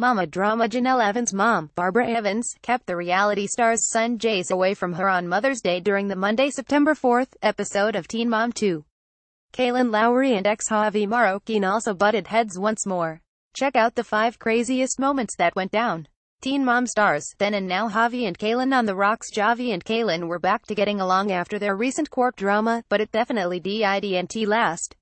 Mama drama Janelle Evans' mom, Barbara Evans, kept the reality star's son Jace away from her on Mother's Day during the Monday, September 4th episode of Teen Mom 2. Kaylin Lowry and ex-Javi Marokin also butted heads once more. Check out the five craziest moments that went down. Teen Mom stars, then and now Javi and Kaylin on the rocks Javi and Kaylin were back to getting along after their recent court drama, but it definitely didn't last.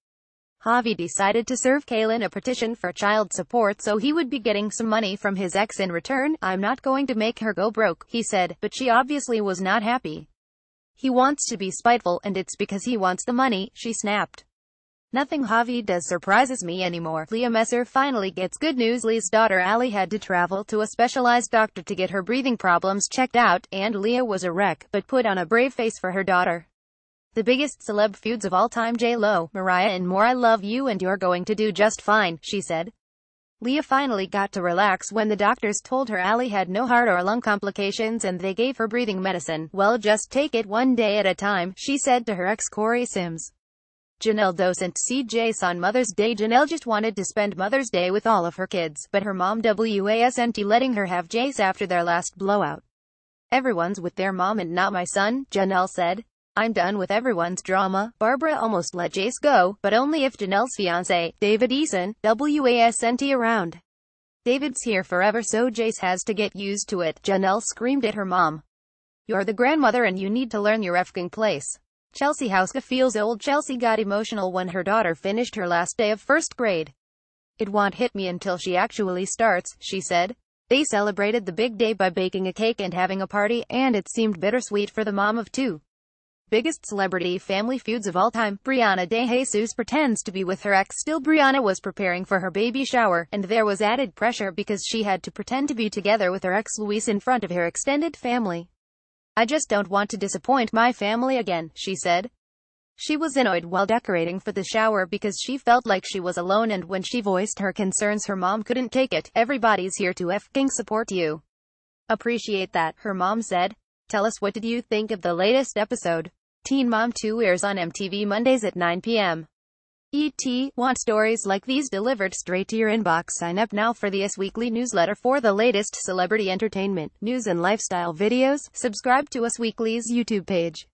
Javi decided to serve Kaylin a petition for child support so he would be getting some money from his ex in return. I'm not going to make her go broke, he said, but she obviously was not happy. He wants to be spiteful, and it's because he wants the money, she snapped. Nothing Javi does surprises me anymore. Leah Messer finally gets good news. Leah's daughter Ali had to travel to a specialized doctor to get her breathing problems checked out, and Leah was a wreck, but put on a brave face for her daughter. The biggest celeb feuds of all time J-Lo, Mariah and more I love you and you're going to do just fine, she said. Leah finally got to relax when the doctors told her Ali had no heart or lung complications and they gave her breathing medicine. Well just take it one day at a time, she said to her ex Corey Sims. Janelle Docent CJ's on Mother's Day Janelle just wanted to spend Mother's Day with all of her kids, but her mom WASNT letting her have Jace after their last blowout. Everyone's with their mom and not my son, Janelle said. I'm done with everyone's drama. Barbara almost let Jace go, but only if Janelle's fiancé, David Eason, WASNT around. David's here forever so Jace has to get used to it, Janelle screamed at her mom. You're the grandmother and you need to learn your effing place. Chelsea Hauska feels old Chelsea got emotional when her daughter finished her last day of first grade. It won't hit me until she actually starts, she said. They celebrated the big day by baking a cake and having a party, and it seemed bittersweet for the mom of two biggest celebrity family feuds of all time, Brianna De Jesus pretends to be with her ex still Brianna was preparing for her baby shower, and there was added pressure because she had to pretend to be together with her ex Luis in front of her extended family. I just don't want to disappoint my family again, she said. She was annoyed while decorating for the shower because she felt like she was alone and when she voiced her concerns her mom couldn't take it. Everybody's here to fking support you. Appreciate that, her mom said. Tell us what did you think of the latest episode? Teen Mom 2 airs on MTV Mondays at 9 p.m. ET, want stories like these delivered straight to your inbox? Sign up now for the S Weekly newsletter for the latest celebrity entertainment, news and lifestyle videos. Subscribe to Us Weekly's YouTube page.